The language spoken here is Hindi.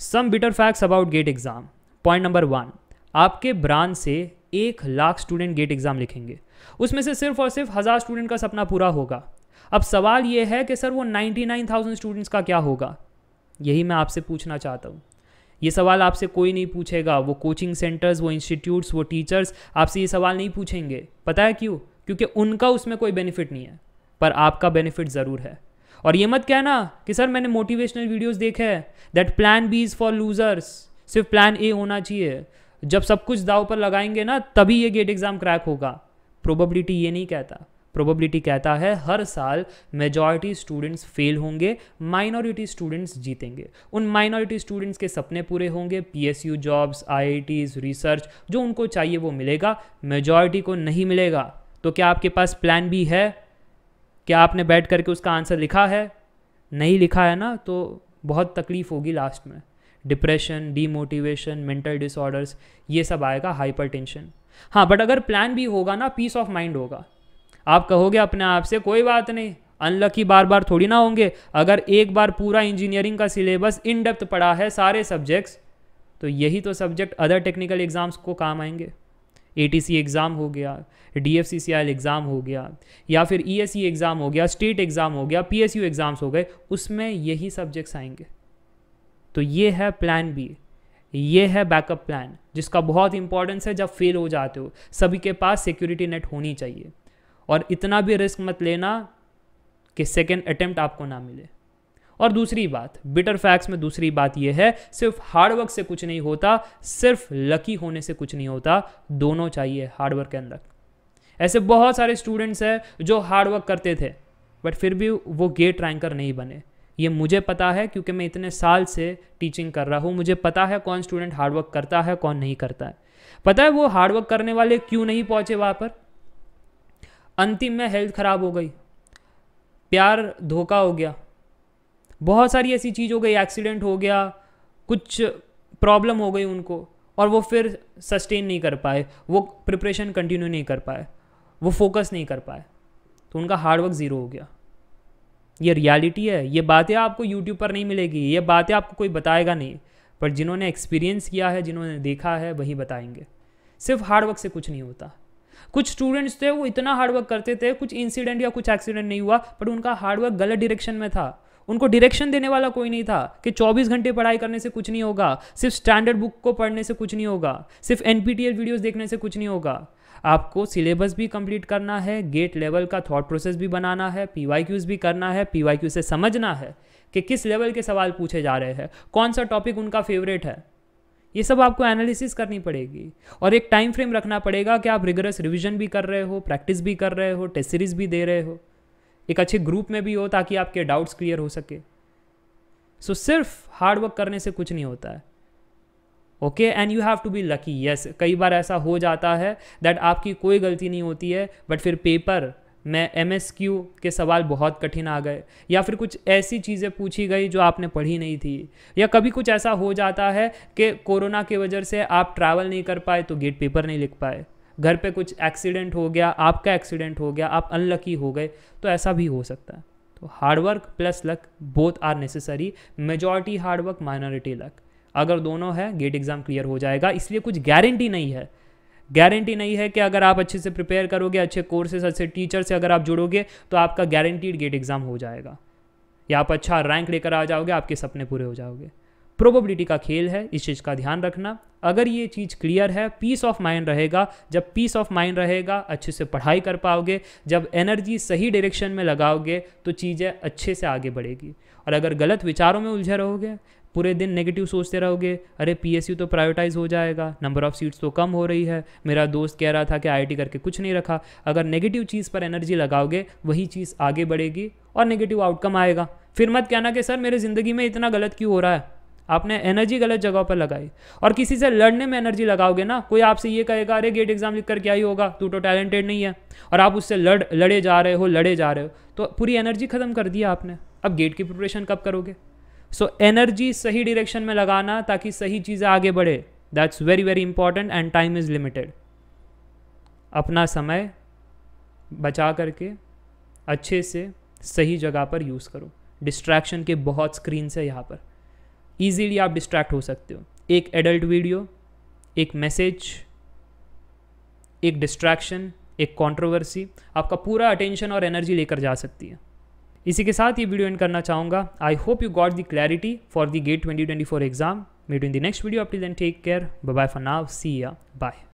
some bitter facts about GATE exam point number one आपके ब्रांच से एक लाख स्टूडेंट गेट एग्ज़ाम लिखेंगे उसमें से सिर्फ और सिर्फ हज़ार स्टूडेंट का सपना पूरा होगा अब सवाल यह है कि सर वो नाइन्टी नाइन थाउजेंड स्टूडेंट्स का क्या होगा यही मैं आपसे पूछना चाहता हूँ ये सवाल आपसे कोई नहीं पूछेगा वो कोचिंग सेंटर्स वो इंस्टीट्यूट्स वो टीचर्स आपसे ये सवाल नहीं पूछेंगे पता है क्यों क्योंकि उनका उसमें कोई बेनिफिट नहीं है पर आपका बेनिफिट ज़रूर है और ये मत कहना कि सर मैंने मोटिवेशनल वीडियोस देखे हैं that plan B is for losers सिर्फ प्लान ए होना चाहिए जब सब कुछ दाव पर लगाएंगे ना तभी ये गेट एग्ज़ाम क्रैक होगा प्रोबेबिलिटी ये नहीं कहता प्रोबेबिलिटी कहता है हर साल मेजॉरिटी स्टूडेंट्स फेल होंगे माइनॉरिटी स्टूडेंट्स जीतेंगे उन माइनॉरिटी स्टूडेंट्स के सपने पूरे होंगे पीएसयू जॉब्स आईआईटीज रिसर्च जो उनको चाहिए वो मिलेगा मेजॉरिटी को नहीं मिलेगा तो क्या आपके पास प्लान बी है क्या आपने बैठ करके उसका आंसर लिखा है नहीं लिखा है ना तो बहुत तकलीफ़ होगी लास्ट में डिप्रेशन डीमोटिवेशन मेंटल डिसऑर्डर्स ये सब आएगा हाइपर टेंशन हाँ बट अगर प्लान भी होगा ना पीस ऑफ माइंड होगा आप कहोगे अपने आप से कोई बात नहीं अनलकी बार बार थोड़ी ना होंगे अगर एक बार पूरा इंजीनियरिंग का सिलेबस इन डेप्थ पढ़ा है सारे सब्जेक्ट्स तो यही तो सब्जेक्ट अदर टेक्निकल एग्जाम्स को काम आएंगे ए एग्ज़ाम हो गया डीएफसीसीआई एग्ज़ाम हो गया या फिर ईएसई e एग्ज़ाम e हो गया स्टेट एग्ज़ाम हो गया पी एग्ज़ाम्स हो गए उसमें यही सब्जेक्ट्स आएंगे तो ये है प्लान बी ये है बैकअप प्लान जिसका बहुत इंपॉर्टेंस है जब फेल हो जाते हो सभी के पास सिक्योरिटी नेट होनी चाहिए और इतना भी रिस्क मत लेना कि सेकेंड अटैम्प्ट आपको ना मिले और दूसरी बात बिटर फैक्ट्स में दूसरी बात यह है सिर्फ हार्डवर्क से कुछ नहीं होता सिर्फ लकी होने से कुछ नहीं होता दोनों चाहिए हार्डवर्क के अंदर ऐसे बहुत सारे स्टूडेंट्स हैं जो हार्डवर्क करते थे बट फिर भी वो गेट रैंकर नहीं बने ये मुझे पता है क्योंकि मैं इतने साल से टीचिंग कर रहा हूँ मुझे पता है कौन स्टूडेंट हार्डवर्क करता है कौन नहीं करता है पता है वो हार्डवर्क करने वाले क्यों नहीं पहुँचे वहाँ पर अंतिम में हेल्थ खराब हो गई प्यार धोखा हो गया बहुत सारी ऐसी चीज़ हो गई एक्सीडेंट हो गया कुछ प्रॉब्लम हो गई उनको और वो फिर सस्टेन नहीं कर पाए वो प्रिपरेशन कंटिन्यू नहीं कर पाए वो फोकस नहीं कर पाए तो उनका हार्डवर्क ज़ीरो हो गया ये रियलिटी है ये बातें आपको यूट्यूब पर नहीं मिलेगी ये बातें आपको कोई बताएगा नहीं पर जिन्होंने एक्सपीरियंस किया है जिन्होंने देखा है वही बताएंगे सिर्फ हार्डवर्क से कुछ नहीं होता कुछ स्टूडेंट्स थे वो इतना हार्डवर्क करते थे कुछ इंसिडेंट या कुछ एक्सीडेंट नहीं हुआ पर उनका हार्डवर्क गलत डायरेक्शन में था उनको डायरेक्शन देने वाला कोई नहीं था कि 24 घंटे पढ़ाई करने से कुछ नहीं होगा सिर्फ स्टैंडर्ड बुक को पढ़ने से कुछ नहीं होगा सिर्फ एन वीडियोज़ देखने से कुछ नहीं होगा आपको सिलेबस भी कंप्लीट करना है गेट लेवल का थॉट प्रोसेस भी बनाना है पी भी करना है पी से समझना है कि किस लेवल के सवाल पूछे जा रहे हैं कौन सा टॉपिक उनका फेवरेट है ये सब आपको एनालिसिस करनी पड़ेगी और एक टाइम फ्रेम रखना पड़ेगा कि आप रिगरस रिविजन भी कर रहे हो प्रैक्टिस भी कर रहे हो टेस्ट सीरीज भी दे रहे हो एक अच्छे ग्रुप में भी हो ताकि आपके डाउट्स क्लियर हो सके सो so, सिर्फ हार्डवर्क करने से कुछ नहीं होता है okay and you have to be lucky yes कई बार ऐसा हो जाता है दैट आपकी कोई गलती नहीं होती है बट फिर पेपर में एम के सवाल बहुत कठिन आ गए या फिर कुछ ऐसी चीज़ें पूछी गई जो आपने पढ़ी नहीं थी या कभी कुछ ऐसा हो जाता है कि कोरोना की वजह से आप ट्रैवल नहीं कर पाए तो गेट पेपर नहीं लिख पाए घर पे कुछ एक्सीडेंट हो गया आपका एक्सीडेंट हो गया आप अनलकी हो गए तो ऐसा भी हो सकता है तो hard work plus luck both are necessary majority hard work minority luck अगर दोनों है गेट एग्ज़ाम क्लियर हो जाएगा इसलिए कुछ गारंटी नहीं है गारंटी नहीं है कि अगर आप अच्छे से प्रिपेयर करोगे अच्छे कोर्सेज अच्छे टीचर से अगर आप जुड़ोगे तो आपका गारंटीड गेट एग्ज़ाम हो जाएगा या आप अच्छा रैंक लेकर आ जाओगे आपके सपने पूरे हो जाओगे प्रोबेबिलिटी का खेल है इस चीज़ का ध्यान रखना अगर ये चीज़ क्लियर है पीस ऑफ माइंड रहेगा जब पीस ऑफ माइंड रहेगा अच्छे से पढ़ाई कर पाओगे जब एनर्जी सही डायरेक्शन में लगाओगे तो चीज़ें अच्छे से आगे बढ़ेगी और अगर गलत विचारों में उलझे रहोगे पूरे दिन नेगेटिव सोचते रहोगे अरे पीएसयू तो प्रायोरिटाइज हो जाएगा नंबर ऑफ़ सीट्स तो कम हो रही है मेरा दोस्त कह रहा था कि आईटी करके कुछ नहीं रखा अगर नेगेटिव चीज़ पर एनर्जी लगाओगे वही चीज़ आगे बढ़ेगी और नेगेटिव आउटकम आएगा फिर मत कहना कि सर मेरे ज़िंदगी में इतना गलत क्यों हो रहा है आपने एनर्जी गलत जगह पर लगाई और किसी से लड़ने में एनर्जी लगाओगे ना कोई आपसे ये कहेगा अरे गेट एग्जाम लिख कर क्या ही होगा तू तो टैलेंटेड नहीं है और आप उससे लड़ लड़े जा रहे हो लड़े जा रहे हो तो पूरी एनर्जी ख़त्म कर दिया आपने अब गेट की प्रिपरेशन कब करोगे सो so, एनर्जी सही डायरेक्शन में लगाना ताकि सही चीज़ें आगे बढ़े that's very very important and time is limited अपना समय बचा करके अच्छे से सही जगह पर यूज़ करो डिस्ट्रैक्शन के बहुत स्क्रीन से यहाँ पर ईजीली आप डिस्ट्रैक्ट हो सकते हो एक एडल्ट वीडियो एक मैसेज एक डिस्ट्रैक्शन एक कंट्रोवर्सी आपका पूरा अटेंशन और एनर्जी लेकर जा सकती है इसी के साथ ये वीडियो एंड करना चाहूँगा I hope you got the clarity for the GATE 2024 exam meet in the next video up till then take care bye for now see ya bye